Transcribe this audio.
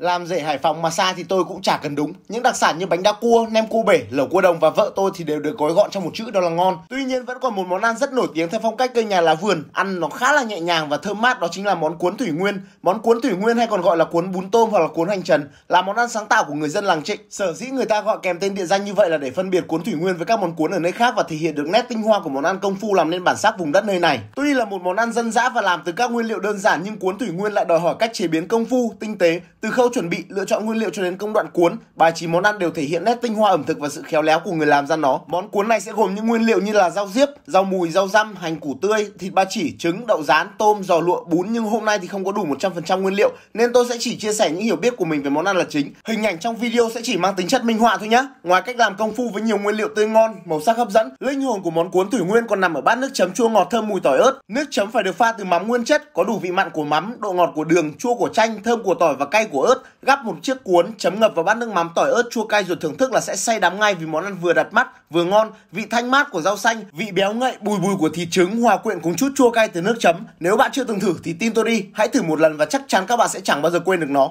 Làm rể Hải Phòng mà xa thì tôi cũng chả cần đúng. Những đặc sản như bánh đa cua, nem cua bể, lẩu cua đồng và vợ tôi thì đều được gói gọn trong một chữ đó là ngon. Tuy nhiên vẫn còn một món ăn rất nổi tiếng theo phong cách cây nhà lá vườn, ăn nó khá là nhẹ nhàng và thơm mát đó chính là món cuốn thủy nguyên. Món cuốn thủy nguyên hay còn gọi là cuốn bún tôm hoặc là cuốn hành trần là món ăn sáng tạo của người dân làng Trịnh. Sở dĩ người ta gọi kèm tên địa danh như vậy là để phân biệt cuốn thủy nguyên với các món cuốn ở nơi khác và thể hiện được nét tinh hoa của món ăn công phu làm nên bản sắc vùng đất nơi này. Tuy là một món ăn dân dã và làm từ các nguyên liệu đơn giản nhưng cuốn thủy nguyên lại đòi hỏi cách chế biến công phu, tinh tế từ khâu chuẩn bị, lựa chọn nguyên liệu cho đến công đoạn cuốn, bài trí món ăn đều thể hiện nét tinh hoa ẩm thực và sự khéo léo của người làm ra nó. Món cuốn này sẽ gồm những nguyên liệu như là rau diếp, rau mùi, rau răm, hành củ tươi, thịt ba chỉ, trứng, đậu rán, tôm, giò lụa, bún nhưng hôm nay thì không có đủ 100% nguyên liệu nên tôi sẽ chỉ chia sẻ những hiểu biết của mình về món ăn là chính. Hình ảnh trong video sẽ chỉ mang tính chất minh họa thôi nhé Ngoài cách làm công phu với nhiều nguyên liệu tươi ngon, màu sắc hấp dẫn, linh hồn của món cuốn thủy nguyên còn nằm ở bát nước chấm chua ngọt thơm mùi tỏi ớt. Nước chấm phải được pha từ mắm nguyên chất, có đủ vị mặn của mắm, độ ngọt của đường, chua của chanh, thơm của tỏi và cay của ớt nước, gắp một chiếc cuốn, chấm ngập vào bát nước mắm tỏi ớt chua cay rồi thưởng thức là sẽ say đắm ngay vì món ăn vừa đặt mắt, vừa ngon, vị thanh mát của rau xanh, vị béo ngậy, bùi bùi của thịt trứng hòa quyện cùng chút chua cay từ nước chấm. Nếu bạn chưa từng thử thì tin tôi đi, hãy thử một lần và chắc chắn các bạn sẽ chẳng bao giờ quên được nó.